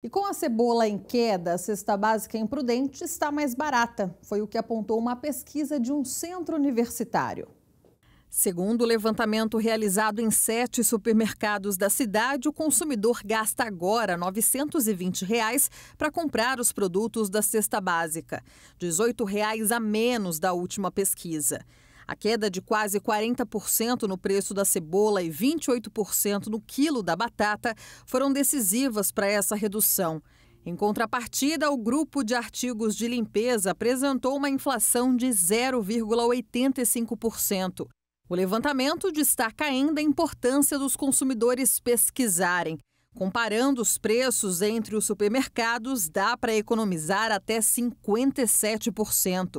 E com a cebola em queda, a cesta básica é imprudente está mais barata. Foi o que apontou uma pesquisa de um centro universitário. Segundo o levantamento realizado em sete supermercados da cidade, o consumidor gasta agora R$ 920 para comprar os produtos da cesta básica, R$ 18 a menos da última pesquisa. A queda de quase 40% no preço da cebola e 28% no quilo da batata foram decisivas para essa redução. Em contrapartida, o grupo de artigos de limpeza apresentou uma inflação de 0,85%. O levantamento destaca ainda a importância dos consumidores pesquisarem. Comparando os preços entre os supermercados, dá para economizar até 57%.